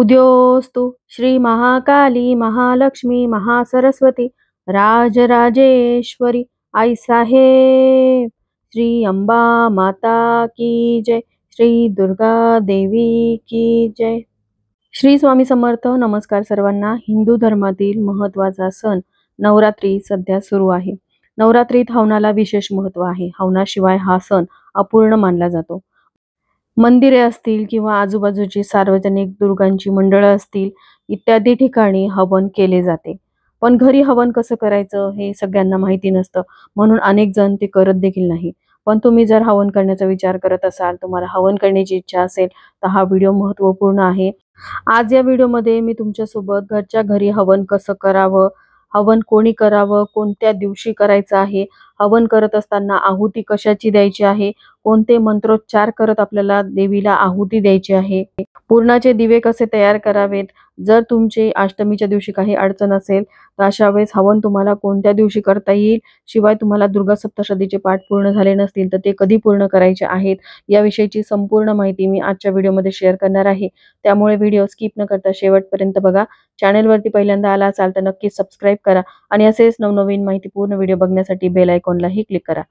उद्योस्तु श्री महाकाली महालक्ष्मी महासरस्वती राजराजेश्वरी आई साहेब श्री अंबा माता की जय श्री दुर्गा देवी की जय श्री स्वामी समर्थ नमस्कार सर्वांना हिंदू धर्मातील महत्त्वाचा सण नवरात्री सध्या सुरू आहे नवरात्रीत हवनाला विशेष महत्व आहे हवनाशिवाय हा सण अपूर्ण मानला जातो मंदिरे असतील किंवा आजूबाजूची सार्वजनिक दुर्गांची मंडळं असतील इत्यादी ठिकाणी हवन केले जाते पण घरी हवन कसं करायचं हे सगळ्यांना माहिती नसतं म्हणून अनेक जण ते करत देखील नाही पण तुम्ही जर हवन करण्याचा विचार करत असाल तुम्हाला हवन करण्याची इच्छा असेल तर हा व्हिडिओ महत्वपूर्ण आहे आज या व्हिडिओमध्ये मी तुमच्यासोबत घरच्या घरी हवन कसं करावं हवन कोणी करावं कोणत्या दिवशी करायचं आहे हवन करत असताना आहुती कशाची द्यायची आहे कोणते मंत्रोच्चार करत आपल्याला देवीला आहुती द्यायची आहे पूर्णाचे दिवे कसे तयार करावेत जर तुमचे अष्टमीच्या दिवशी काही अडचण असेल तर अशा वेळेस हवन तुम्हाला कोणत्या दिवशी करता येईल शिवाय तुम्हाला दुर्गा सप्तशतीचे पाठ पूर्ण झाले नसतील तर ते कधी पूर्ण करायचे आहेत याविषयीची संपूर्ण माहिती मी आजच्या व्हिडिओमध्ये शेअर करणार आहे त्यामुळे व्हिडिओ स्किप न करता शेवटपर्यंत बघा चॅनेलवरती पहिल्यांदा आला असाल तर नक्कीच सबस्क्राईब करा आणि असेच नवनवीन माहितीपूर्ण व्हिडिओ बघण्यासाठी बेल आयकॉन आयकॉनलाही क्लिक करा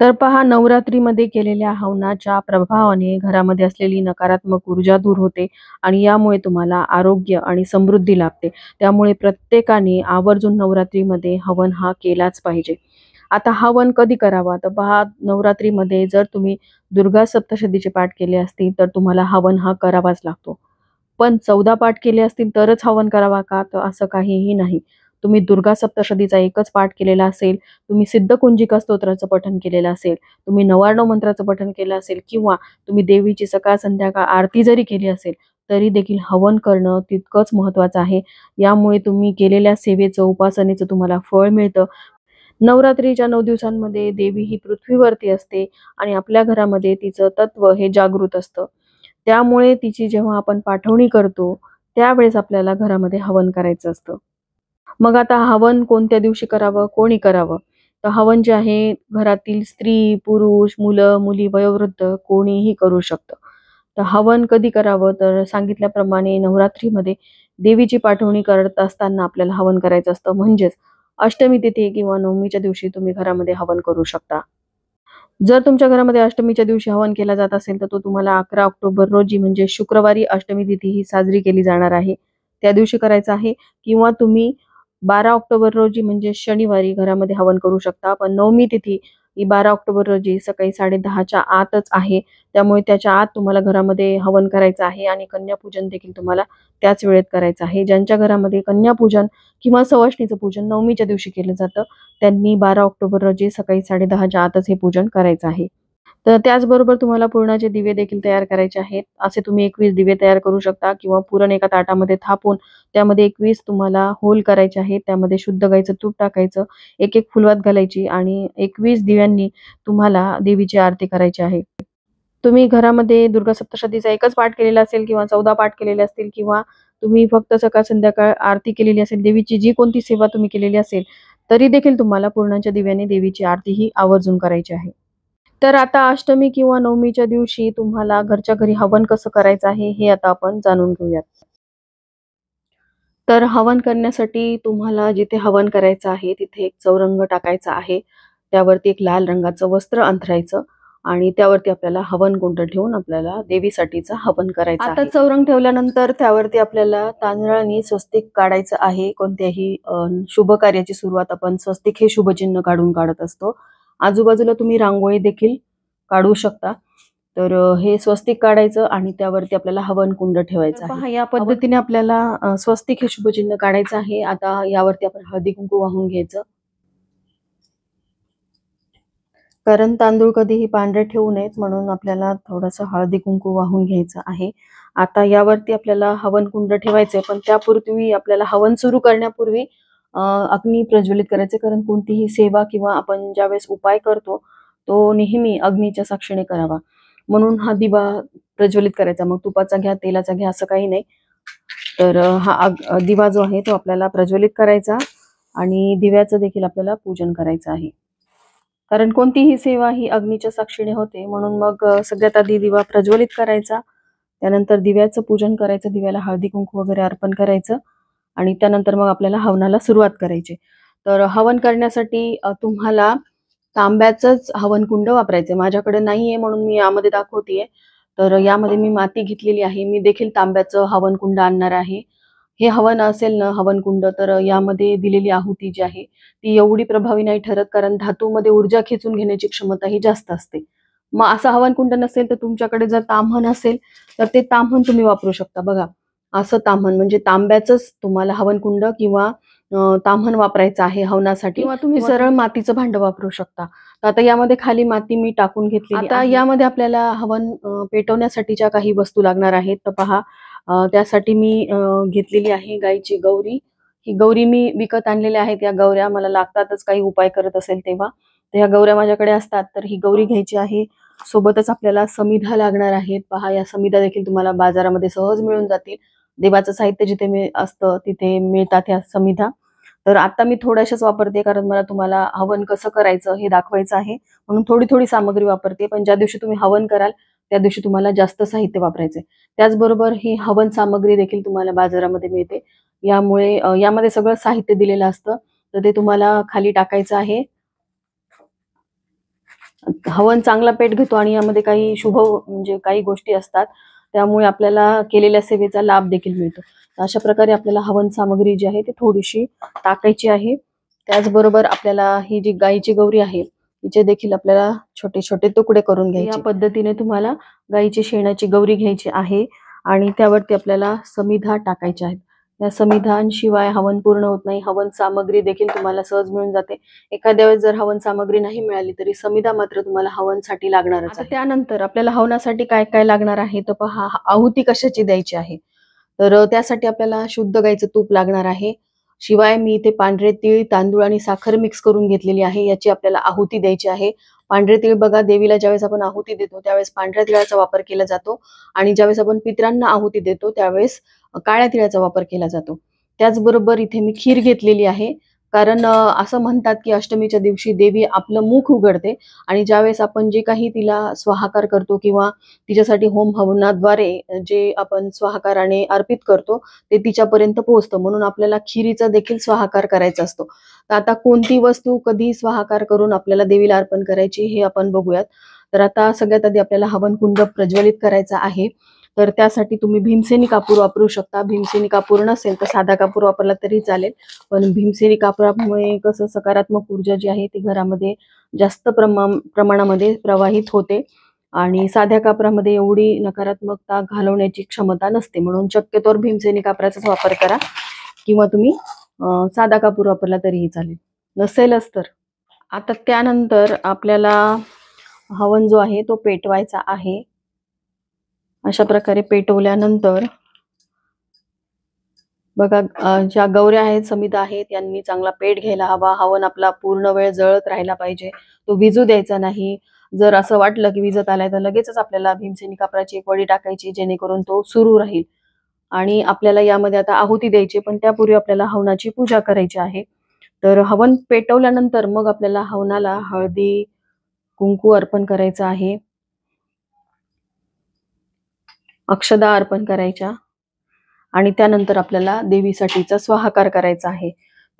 तर पहा नवरात्रीमध्ये केलेल्या हवनाच्या प्रभावाने घरामध्ये असलेली नकारात्मक ऊर्जा दूर होते आणि यामुळे तुम्हाला आरोग्य आणि समृद्धी लाभते त्यामुळे प्रत्येकाने आवर्जून नवरात्रीमध्ये हवन हा केलाच पाहिजे आता हवन कधी करावा तर पहा नवरात्रीमध्ये जर तुम्ही दुर्गा सप्तशतीचे पाठ केले असतील तर तुम्हाला हवन हा करावाच लागतो पण चौदा पाठ केले असतील तरच हवन करावा का तर असं काहीही नाही तुम्ही दुर्गा सप्तशतीचा एकच पाठ केलेला असेल तुम्ही सिद्ध कुंजिका स्तोत्राचं पठण केलेलं असेल तुम्ही नवार्णव मंत्राचं पठण केलं असेल किंवा तुम्ही देवीची सकाळ संध्याकाळ आरती जरी केली असेल तरी देखील हवन करणं तितकंच महत्वाचं आहे यामुळे तुम्ही केलेल्या सेवेचं उपासनेचं तुम्हाला फळ मिळतं नवरात्रीच्या नऊ दिवसांमध्ये देवी ही पृथ्वीवरती असते आणि आपल्या घरामध्ये तिचं तत्व हे जागृत असतं त्यामुळे तिची जेव्हा आपण पाठवणी करतो त्यावेळेस आपल्याला घरामध्ये हवन करायचं असतं मग आता हवन कोणत्या दिवशी करावं कोणी करावं तर हवन जे आहे घरातील स्त्री पुरुष मुलं मुली वयोवृद्ध कोणीही करू शकतं तर हवन कधी करावं तर सांगितल्याप्रमाणे नवरात्रीमध्ये देवीची पाठवणी करत असताना आपल्याला हवन करायचं असतं म्हणजेच अष्टमी तिथी किंवा नवमीच्या दिवशी तुम्ही घरामध्ये हवन करू शकता जर तुमच्या घरामध्ये अष्टमीच्या दिवशी हवन केला जात असेल तर तो तुम्हाला अकरा ऑक्टोबर रोजी म्हणजे शुक्रवारी अष्टमी तिथी ही साजरी केली जाणार आहे त्या दिवशी करायचं आहे किंवा तुम्ही बारा ऑक्टोबर रोजी म्हणजे शनिवारी घरामध्ये हवन करू शकता पण नवमी तिथी ही बारा ऑक्टोबर रोजी सकाळी साडे दहाच्या आतच आहे त्यामुळे त्याच्या आत तुम्हाला घरामध्ये हवन करायचं आहे आणि कन्यापूजन देखील तुम्हाला त्याच वेळेत करायचं आहे ज्यांच्या घरामध्ये कन्यापूजन किंवा सवाष्णीचं पूजन नवमीच्या दिवशी केलं जातं त्यांनी बारा ऑक्टोबर रोजी सकाळी साडे दहाच्या आतच हे पूजन करायचं आहे तर त्याचबरोबर तुम्हाला पूर्णाचे दिवे देखील तयार करायचे आहेत असे तुम्ही एकवीस दिवे तयार करू शकता किंवा पुरण एका ताटामध्ये थापून त्यामध्ये एकवीस तुम्हाला होल करायचे आहेत त्यामध्ये शुद्ध गायचं तूप टाकायचं एक एक फुलवात घालायची आणि एकवीस दिव्यांनी तुम्हाला देवीची आरती करायची आहे तुम्ही घरामध्ये दुर्गा सप्तशतीचा एकच पाठ केलेला असेल किंवा चौदा पाठ केलेले असतील किंवा तुम्ही फक्त सकाळ संध्याकाळ आरती केलेली असेल देवीची जी कोणती सेवा तुम्ही केलेली असेल तरी देखील तुम्हाला पूर्णाच्या दिव्याने देवीची आरती ही आवर्जून करायची आहे तर आता अष्टमी किंवा नवमीच्या दिवशी तुम्हाला घरच्या घरी हवन कसं करायचं आहे हे आता आपण जाणून घेऊयात तर हवन करण्यासाठी तुम्हाला जिथे हवन करायचं आहे तिथे एक चौरंग टाकायचा आहे त्यावरती एक लाल रंगाचं वस्त्र अंथरायचं आणि त्यावरती आपल्याला हवन कुंड ठेवून आपल्याला देवीसाठीचं हवन करायचं आता चौरंग ठेवल्यानंतर त्यावरती आपल्याला तांदळाने स्वस्तिक काढायचं आहे कोणत्याही शुभ कार्याची सुरुवात आपण स्वस्तिक हे शुभचिन्ह काढून काढत असतो आजूबाजूला तुम्ही रांगोळी देखील काढू शकता तर हे स्वस्तिक काढायचं आणि त्यावरती आपल्याला हवन कुंड ठेवायचं या पद्धतीने आपल्याला स्वस्तिक हे शुभचिन्ह काढायचं आहे आता यावरती आपण हळदी कुंकू वाहून घ्यायचं कारण तांदूळ कधीही पांढरे ठेवू नयेत म्हणून आपल्याला थोडंसं हळदी कुंकू वाहून घ्यायचं आहे आता यावरती आपल्याला हवन कुंड ठेवायचंय पण त्यापूर्वी आपल्याला हवन सुरू करण्यापूर्वी अग्नी प्रज्वलित करायचे कारण कोणतीही सेवा किंवा आपण ज्यावेळेस उपाय करतो तो नेहमी अग्नीच्या साक्षीने करावा म्हणून हा दिवा प्रज्वलित करायचा मग तुपाचा घ्या तेलाचा घ्या असं काही नाही तर हा दिवा जो आहे तो आपल्याला प्रज्वलित करायचा आणि दिव्याचं देखील आपल्याला पूजन करायचं आहे कारण कोणतीही सेवा ही अग्नीच्या साक्षीने होते म्हणून मग सगळ्यात आधी दिवा प्रज्वलित करायचा त्यानंतर दिव्याचं पूजन करायचं दिव्याला हळदी कुंकू वगैरे अर्पण करायचं आणि त्यानंतर मग आपल्याला हवनाला सुरुवात करायची तर हवन करण्यासाठी तुम्हाला तांब्याचंच हवनकुंड वापरायचं माझ्याकडे नाहीये म्हणून मी यामध्ये दाखवतेय तर यामध्ये मी माती घेतलेली आहे मी देखील तांब्याचं हवनकुंड आणणार आहे हे हवन असेल ना हवनकुंड तर यामध्ये दिलेली आहुती जी आहे ती एवढी प्रभावी नाही ठरत कारण धातूमध्ये ऊर्जा खेचून घेण्याची क्षमता ही जास्त असते मग असं हवनकुंड नसेल तर तुमच्याकडे जर ताम्हण असेल तर ते ताम्हण तुम्ही वापरू शकता बघा असं ताम्हण म्हणजे तांब्याचंच तुम्हाला हवनकुंड किंवा ताम्हण वापरायचं आहे हवनासाठी किंवा तुम्ही सरळ मातीचं भांड वापरू शकता आता यामध्ये खाली माती मी टाकून घेतली आता यामध्ये आपल्याला हवन पेटवण्यासाठीच्या काही वस्तू लागणार आहेत तर पहा त्यासाठी मी घेतलेली आहे गाईची गौरी ही गौरी मी विकत आणलेल्या आहेत या गौऱ्या मला लागतातच काही उपाय करत असेल तेव्हा तर ह्या गौऱ्या माझ्याकडे असतात तर ही गौरी घ्यायची आहे सोबतच आपल्याला समिधा लागणार आहेत पहा या समिधा देखील तुम्हाला बाजारामध्ये सहज मिळून जातील देवाचं साहित्य जिथे मी असतं तिथे मिळतात ह्या समिधा तर आता मी थोड्याशाच वापरते कारण मला तुम्हाला हवन कसं करायचं हे दाखवायचं आहे म्हणून थोडी थोडी सामग्री वापरते पण ज्या दिवशी तुम्ही हवन कराल त्या दिवशी तुम्हाला जास्त साहित्य वापरायचंय त्याचबरोबर ही हवन सामग्री देखील तुम्हाला बाजारामध्ये मिळते यामुळे यामध्ये सगळं साहित्य दिलेलं असतं तर ते तुम्हाला खाली टाकायचं आहे हवन चांगला पेट घेतो आणि यामध्ये काही शुभ म्हणजे काही गोष्टी असतात त्यामुळे आपल्याला केलेल्या सेवेचा लाभ देखील मिळतो अशा प्रकारे आपल्याला हवन सामग्री जी आहे ती थोडीशी टाकायची आहे त्याचबरोबर आपल्याला ही जी गायीची गौरी आहे तिचे देखील आपल्याला छोटे छोटे तुकडे करून घ्यायचे या पद्धतीने तुम्हाला गायीची शेणाची गौरी घ्यायची आहे आणि त्यावरती आपल्याला समिधा टाकायची आहेत या समिधान शिवाय हवन पूर्ण होत नाही हवन सामग्री देखील तुम्हाला सहज मिळून जाते एखाद्या वेळेस जर हवन सामग्री नाही मिळाली तरी समिधा मात्र तुम्हाला हवनसाठी लागणार त्यानंतर आपल्याला हवनासाठी काय काय लागणार आहे तर पहा आहुती कशाची द्यायची आहे तर त्यासाठी आपल्याला शुद्ध गायचं तूप लागणार आहे शिवाय मी इथे पांढरे तीळ तांदूळ आणि साखर मिक्स करून घेतलेली आहे याची आपल्याला आहुती द्यायची आहे पांढरे तीळ बघा देवीला ज्यावेळेस आपण आहुती देतो त्यावेळेस पांढऱ्या तिळाचा वापर केला जातो आणि ज्यावेळेस आपण पित्रांना आहुती देतो त्यावेळेस काळ्या तिळाचा वापर केला जातो त्याचबरोबर इथे मी खीर घेतलेली आहे कारण असं म्हणतात की अष्टमीच्या दिवशी देवी आपलं मुख उघडते आणि ज्यावेळेस आपण जे काही तिला स्वाहाकार करतो किंवा तिच्यासाठी होम हवनाद्वारे जे आपण स्वाहाकाराने अर्पित करतो ते तिच्यापर्यंत पोहोचतं म्हणून आपल्याला खिरीचा देखील स्वाहाकार करायचा असतो तर आता कोणती वस्तू कधी स्वाहाकार करून आपल्याला देवीला अर्पण करायची हे आपण बघूयात तर आता सगळ्यात आधी आपल्याला हवन कुंड प्रज्वलित करायचा आहे तर त्यासाठी तुम्ही भीमसेनी कापूर वापरू शकता भीमसेनी कापूर नसेल तर साधा कापूर वापरला तरी चालेल पण भीमसेनी कापरामुळे कसं सकारात्मक ऊर्जा जी आहे ती घरामध्ये जास्त प्रमा प्रमाणामध्ये प्रवाहित होते आणि साध्या कापरामध्ये एवढी नकारात्मकता घालवण्याची क्षमता नसते म्हणून शक्यतोवर भीमसेनी कापराचाच वापर करा किंवा तुम्ही साधा कापूर वापरला तरीही चालेल नसेलच तर आता त्यानंतर आपल्याला हवन जो आहे तो पेटवायचा आहे अशा प्रकारे पेटवल्यानंतर बघा ज्या गौऱ्या आहेत समित आहेत यांनी चांगला पेट घ्यायला हवा हवन आपला पूर्ण वेळ जळत राहिला पाहिजे तो विजू द्यायचा नाही जर असं वाटलं की विजत आलाय तर लगेचच आपल्याला भीमसेनी कापराची एक वडी टाकायची जेणेकरून तो सुरू राहील आणि आपल्याला यामध्ये आता आहुती द्यायची पण त्यापूर्वी आपल्याला हवनाची पूजा करायची आहे तर हवन पेटवल्यानंतर मग आपल्याला हवनाला हळदी कुंकू अर्पण करायचं आहे अक्षदा अर्पण करायच्या आणि त्यानंतर आपल्याला देवीसाठीचा स्वाहाकार करायचा आहे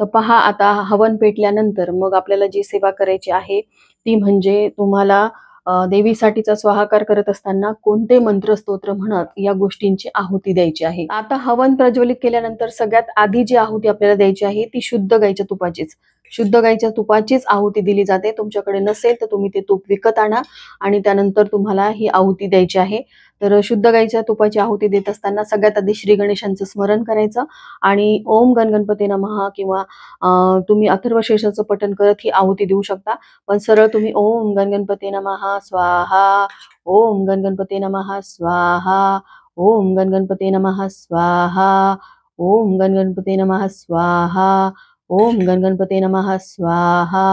तर पहा आता हवन पेटल्यानंतर मग आपल्याला जी सेवा करायची आहे ती म्हणजे तुम्हाला देवीसाठीचा स्वाहाकार करत असताना कोणते मंत्र स्तोत्र म्हणत या गोष्टींची आहुती द्यायची आहे आता हवन प्रज्वलित केल्यानंतर सगळ्यात आधी जी आहुती आपल्याला द्यायची आहे ती शुद्ध गायच्या तुपाचीच शुद्ध गाईच्या तुपाचीच आहुती दिली जाते तुमच्याकडे नसेल तर तुम्ही ते तूप विकत आणा आणि त्यानंतर तुम्हाला ही आहुती द्यायची आहे तर शुद्ध गाईच्या तुपाची आहुती देत असताना सगळ्यात आधी श्री गणेशांचं स्मरण करायचं आणि ओम गणगणपती नमहा किंवा तुम्ही अथर्वशेषाचं पठण करत ही आहुती देऊ शकता पण सरळ तुम्ही ओम गणगणपती नमहा स्वाहा ओम गणगणपती नमहा स्वाहा ओम गणगणपती नमहा स्वाहा ओम गणगणपती नमहा स्वाहा ओम गणगणपते नमः स्वाहा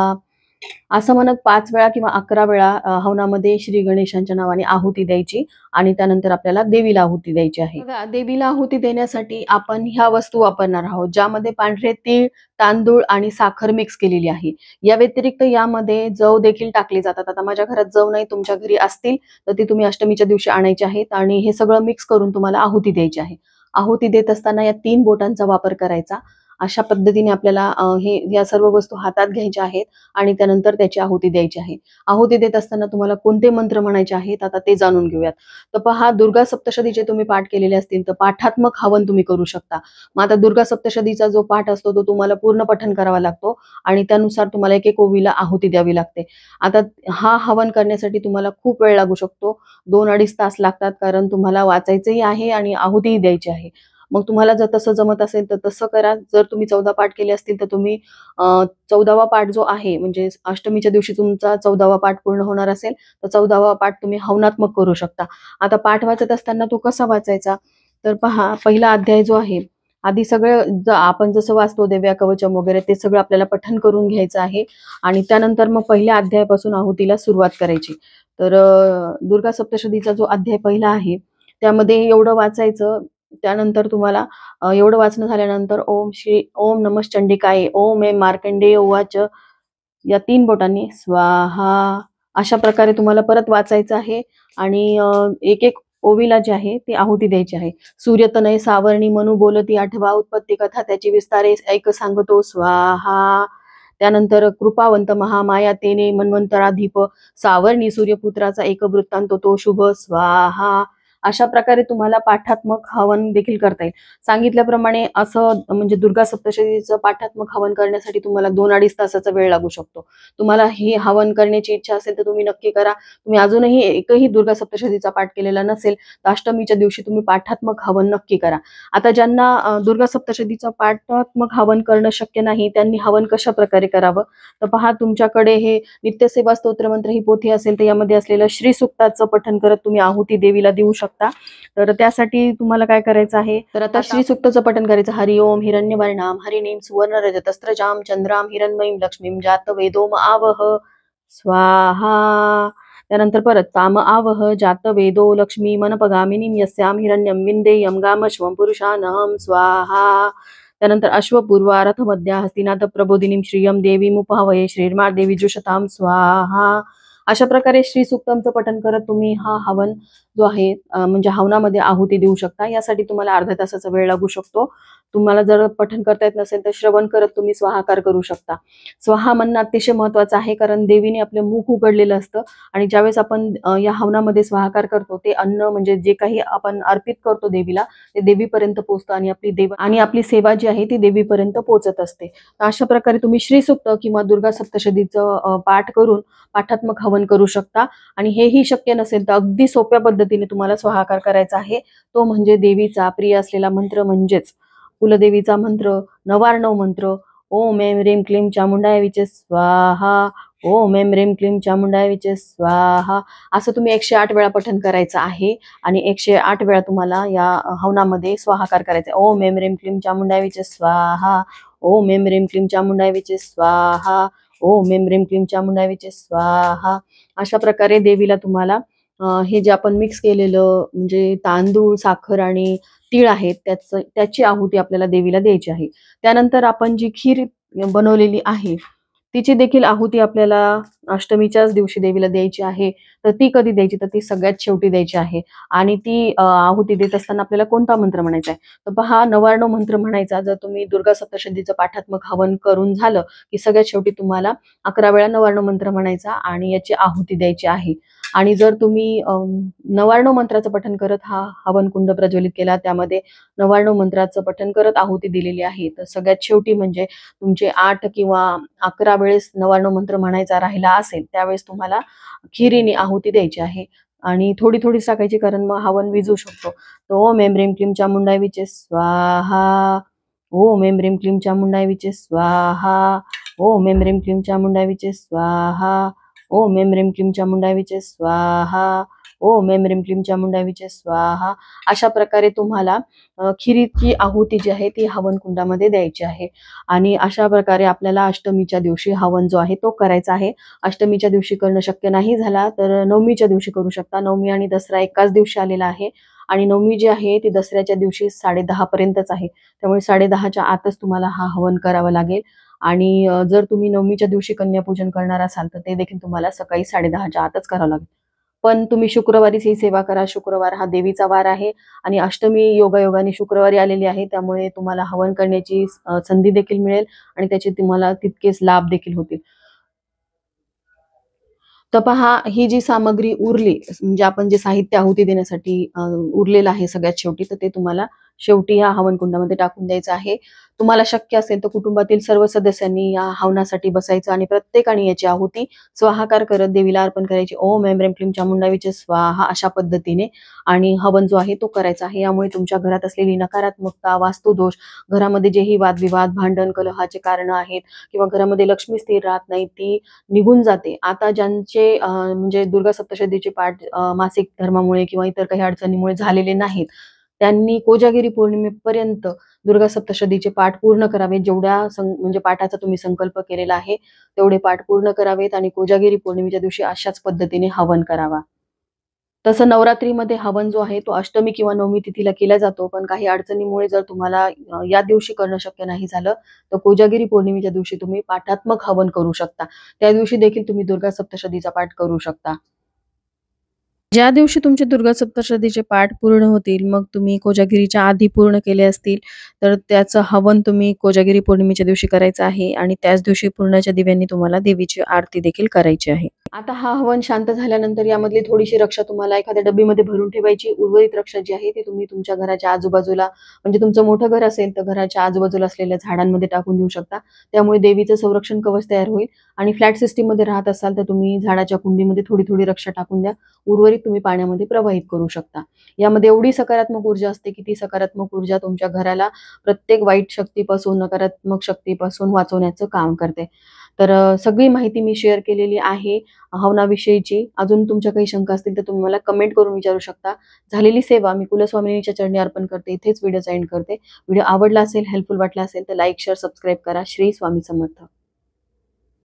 असं म्हणत पाच वेळा किंवा अकरा वेळा हवनामध्ये श्री गणेशांच्या नावाने आहुती द्यायची आणि त्यानंतर आपल्याला देवीला आहुती द्यायची आहे देवीला आहुती देण्यासाठी आपण ह्या वस्तू वापरणार आहोत ज्यामध्ये पांढरे तीळ तांदूळ आणि साखर मिक्स केलेली आहे या व्यतिरिक्त यामध्ये जव देखील टाकले जातात आता माझ्या घरात जव नाही तुमच्या घरी असतील तर ती तुम्ही अष्टमीच्या दिवशी आणायचे आहेत आणि हे सगळं मिक्स करून तुम्हाला आहुती द्यायची आहे आहुती देत असताना या तीन बोटांचा वापर करायचा अशा पद्धतीने आपल्याला हे या सर्व वस्तू हातात घ्यायच्या आहेत आणि त्यानंतर त्याची आहुती द्यायची आहे आहुती देत असताना तुम्हाला कोणते मंत्र म्हणायचे आहेत आता ते जाणून घेऊयात तर पहा दुर्गा सप्तशतीचे तुम्ही पाठ केलेले असतील तर पाठात्मक हवन तुम्ही करू शकता मग आता दुर्गा सप्तशतीचा जो पाठ असतो तो तुम्हाला पूर्ण पठन करावा लागतो आणि त्यानुसार तुम्हाला एक एक ओवीला आहुती द्यावी लागते आता हा हवन करण्यासाठी तुम्हाला खूप वेळ लागू शकतो दोन अडीच तास लागतात कारण तुम्हाला वाचायचंही आहे आणि आहुतीही द्यायची आहे मग तुम्हाला जर तसं जमत असेल तर तसं करा जर तुम्ही चौदा पाठ केले असतील तर तुम्ही चौदावा पाठ जो आहे म्हणजे अष्टमीच्या दिवशी तुमचा चौदावा पाठ पूर्ण होणार असेल तर चौदावा पाठ तुम्ही हवनात्मक करू शकता आता पाठ वाचत असताना तो कसा वाचायचा तर पहा पहिला अध्याय जो आहे आधी सगळं आपण जसं वाचतो देव्या कवचम वगैरे ते सगळं आपल्याला पठन करून घ्यायचं आहे आणि त्यानंतर मग पहिल्या अध्यायापासून आहुतीला सुरुवात करायची तर दुर्गा सप्तशतीचा जो अध्याय पहिला आहे त्यामध्ये एवढं वाचायचं त्यानंतर तुम्हाला एवढं वाचन झाल्यानंतर ओम श्री ओम नमश चंडिकाय ओम ए मार्कंडे ओवाच या तीन बोटांनी स्वाहा अशा प्रकारे तुम्हाला परत वाचायचं आहे आणि एक एक ओवीला जे आहे ती आहुती द्यायची आहे सूर्यतनय सावरणी मनु बोलती आठवा उत्पत्ती कथा त्याची विस्तारे ऐक सांगतो स्वाहा त्यानंतर कृपावंत महामाया तेने मनवंतराधीप सावरणी सूर्यपुत्राचा एक वृत्तांत तो शुभ स्वाहा अशा प्रकारे तुम्हाला पाठात्मक हवन देखील करता येईल सांगितल्याप्रमाणे असं म्हणजे दुर्गा सप्तशतीचं पाठात्मक हवन करण्यासाठी तुम्हाला दोन अडीच तासाचा वेळ लागू शकतो तुम्हाला हे हवन करण्याची इच्छा असेल तर तुम्ही नक्की करा तुम्ही अजूनही एकही दुर्गा सप्तशतीचा पाठ केलेला नसेल तर अष्टमीच्या दिवशी तुम्ही पाठात्मक हवन नक्की करा आता ज्यांना दुर्गा सप्तशतीचा पाठात्मक हवन करणं शक्य नाही त्यांनी हवन कशा प्रकारे करावं तर पहा तुमच्याकडे हे नित्यसेवा स्तोत्रमंत्र ही पोथी असेल तर यामध्ये असलेलं श्री सुक्ताचं पठन करत तुम्ही आहुती देवीला देऊ शकता शकता तर त्यासाठी तुम्हाला काय करायचं आहे तर आता श्री सुक्तचं पठण करायचं हरिओम वर्णाम हरिणीम सुवर्ण रजतस्त्रजाम चंद्राम हिरणमयीम लक्ष्मीम जात वेदोम आवह स्वाहा त्यानंतर परत ताम आवह जात वेदो लक्ष्मी मनपगामिनी यस्याम हिरण्यम विंदेयम गामश्वम पुरुषानहम स्वाहा त्यानंतर अश्वपूर्वा मध्या हस्तिनाथ प्रबोधिनीम श्रीयम देवी मुपावये श्रीर्मा देवी जुषताम स्वाहा अशा प्रकारे श्री सुक्तमचं पठन करत तुम्ही हा हवन जो आहे म्हणजे हवनामध्ये आहुती देऊ शकता यासाठी तुम्हाला अर्ध्या तासाचा वेळ लागू शकतो तुम्हाला जर पठन करता येत नसेल तर श्रवण करत तुम्ही स्वाहाकार करू शकता स्वाहा म्हणणं अतिशय महत्वाचं आहे कारण देवीने आपलं मुख उघडलेलं असतं आणि ज्यावेळेस आपण या हवनामध्ये स्वाहाकार करतो ते अन्न म्हणजे जे काही आपण अर्पित करतो देवीला ते देवीपर्यंत पोहोचतं आणि आपली देव आणि आपली सेवा जी आहे ती देवीपर्यंत पोहोचत असते अशा प्रकारे तुम्ही श्रीसुक्त किंवा दुर्गा सप्तशतीचं पाठ करून पाठात्मक हवन करू शकता आणि हेही शक्य नसेल तर अगदी सोप्या पद्धतीने पद्धतीने तुम्हाला स्वाहाकार करायचा आहे तो म्हणजे देवीचा प्रिय असलेला मंत्र म्हणजेच कुलदेवीचा मंत्र नवार्णव मंत्र ओम एम रेम क्लीम चामुंडाय विचे स्वाहा ओम एम रेम क्लीम चामुंडाय विचे स्वाहा असं तुम्ही एकशे आठ वेळा पठण करायचं आहे आणि एकशे आठ वेळा तुम्हाला या हवनामध्ये स्वाहाकार करायचा ओम एम रेम क्लीम चामुंडाय विचे स्वाहा ओम एम रेम क्लीम चामुंडाय विचे स्वाहा ओम एम रेम क्लीम चामुंडाय विचे स्वाहा अशा प्रकारे देवीला तुम्हाला हे जे आपण मिक्स केलेलं म्हणजे तांदूळ साखर आणि तीळ आहेत त्याच त्याची आहुती आपल्याला देवीला द्यायची आहे त्यानंतर आपण जी खीर बनवलेली आहे तिची देखील आहुती आपल्याला अष्टमीच्याच दिवशी देवीला द्यायची आहे तर ती कधी द्यायची तर ती सगळ्यात शेवटी द्यायची आहे आणि ती आहुती देत असताना आपल्याला कोणता मंत्र म्हणायचा आहे तर पहा नवार्णव मंत्र म्हणायचा जर तुम्ही दुर्गा सप्तशतीचं पाठात्मक हवन करून झालं की सगळ्यात शेवटी तुम्हाला अकरा वेळा नवार्णव मंत्र म्हणायचा आणि याची आहुती द्यायची आहे आणि जर तुम्ही नवार्णव मंत्राचं पठन करत हा हवन कुंड प्रज्वलित केला त्यामध्ये नवार्णव मंत्राचं पठन करत आहुती दिलेली आहे तर सगळ्यात शेवटी म्हणजे तुमचे आठ किंवा अकरा वेळेस नवार्णव मंत्र म्हणायचा राहिला असेल त्यावेळेस तुम्हाला खिरीने आहुती द्यायची आहे आणि थोडी थोडी साकायची कारण मग हवन विजू शकतो ओ ओम एम रेम क्लीम विचे स्वाहा ओ एम रेम क्लीम विचे स्वाहा ओम एम रेम क्लीम विचे स्वाहा ओम एम रेम क्लीम विचे स्वाहा ओम एम रिम क्लीम चामुंडा विजय स्वाहा अशा प्रकारे तुम्हाला खिरीची आहुती जी आहे ती हवन कुंडामध्ये द्यायची आहे आणि अशा प्रकारे आपल्याला अष्टमीच्या दिवशी हवन जो आहे तो करायचा आहे अष्टमीच्या दिवशी करणं शक्य नाही झाला तर नवमीच्या दिवशी करू शकता नवमी आणि दसरा एकाच दिवशी आलेला आहे आणि नवमी जी आहे ती दसऱ्याच्या दिवशी साडे पर्यंतच आहे त्यामुळे साडे दहाच्या आतच तुम्हाला हा हवन करावा लागेल आणि जर तुम्ही नवमीच्या दिवशी कन्यापूजन करणार असाल तर ते देखील तुम्हाला सकाळी साडे आतच करावं लागेल पण तुम्ही शुक्रवारीच ही सेवा करा शुक्रवार हा देवीचा वार आहे आणि अष्टमी योगायोगाने शुक्रवारी आलेली आहे त्यामुळे तुम्हाला हवन करण्याची संधी देखील मिळेल आणि त्याचे तुम्हाला तितकेच लाभ देखील होतील तर पहा ही जी सामग्री उरली म्हणजे आपण जे साहित्य आहुती देण्यासाठी उरलेलं आहे सगळ्यात शेवटी तर ते तुम्हाला शेवटी ह्या कुंडामध्ये टाकून द्यायचा आहे तुम्हाला शक्य असेल तर कुटुंबातील सर्व सदस्यांनी या हवनासाठी बसायचं आणि प्रत्येकाने याची आहुती स्वाहाकार करत देवीला अर्पण करायची ओम एम रेम क्लीम चामुंडावीचे स्वाहा अशा पद्धतीने आणि हवन जो आहे तो करायचा आहे यामुळे तुमच्या घरात असलेली नकारात्मकता वास्तुदोष घरामध्ये जेही वादविवाद भांडण कलहाचे कारण आहेत किंवा घरामध्ये लक्ष्मी स्थिर राहत नाही ती निघून जाते आता ज्यांचे म्हणजे दुर्गा सप्तशतीचे पाठ मासिक धर्मामुळे किंवा इतर काही अडचणीमुळे झालेले नाहीत त्यांनी कोजागिरी पौर्णिमेपर्यंत दुर्गा सप्तशतीचे पाठ पूर्ण करावेत जेवढ्या म्हणजे पाठाचा तुम्ही संकल्प केलेला आहे तेवढे पाठ पूर्ण करावेत आणि कोजागिरी पौर्णिमेच्या दिवशी अशाच पद्धतीने हवन करावा तसं नवरात्रीमध्ये हवन जो आहे तो अष्टमी किंवा नवमी तिथीला केला जातो पण काही अडचणीमुळे जर तुम्हाला या दिवशी करणं शक्य नाही झालं तर कोजागिरी पौर्णिमेच्या दिवशी तुम्ही पाठात्मक हवन करू शकता त्या दिवशी देखील तुम्ही दुर्गा सप्तशतीचा पाठ करू शकता ज्या दिवशी तुमचे दुर्गा सप्तशतीचे पाठ पूर्ण होतील मग तुम्ही कोजागिरीच्या आधी पूर्ण केले असतील तर त्याचं हवन तुम्ही कोजागिरी पौर्णिमेच्या दिवशी करायचं आहे आणि त्याच दिवशी पूर्णाच्या दिव्यांनी तुम्हाला देवीची आरती देखील करायची आहे आता हा हवन शांत झाल्यानंतर यामधली थोडीशी रक्षा तुम्हाला एखाद्या डब्बीमध्ये भरून ठेवायची उर्वरित रक्षा जी आहे ती तुम्ही तुमच्या घराच्या आजूबाजूला म्हणजे तुमचं मोठं घर असेल तर घराच्या आजूबाजूला असलेल्या झाडांमध्ये टाकून देऊ शकता त्यामुळे देवीचं संरक्षण कवच तयार होईल आणि फ्लॅट सिस्टीम मध्ये राहत असाल तर तुम्ही झाडाच्या कुंडीमध्ये थोडी थोडी रक्षा टाकून द्या उर्वरित त्वरित तुम्ही पाण्यामध्ये प्रवाहित करू शकता यामध्ये एवढी सकारात्मक ऊर्जा असते की ती सकारात्मक ऊर्जा तुमच्या घराला प्रत्येक वाईट शक्तीपासून नकारात्मक शक्तीपासून वाचवण्याचं काम करते तर सगळी माहिती मी शेअर केलेली आहे हवनाविषयीची अजून तुमच्या काही शंका असतील तर तुम्ही मला कमेंट करून विचारू शकता झालेली सेवा मी कुलस्वामिनीच्या चरणी अर्पण करते इथेच व्हिडिओ सेंड करते व्हिडिओ आवडला असेल हेल्पफुल वाटला असेल तर लाईक शेअर सबस्क्राईब करा श्री स्वामी समर्थ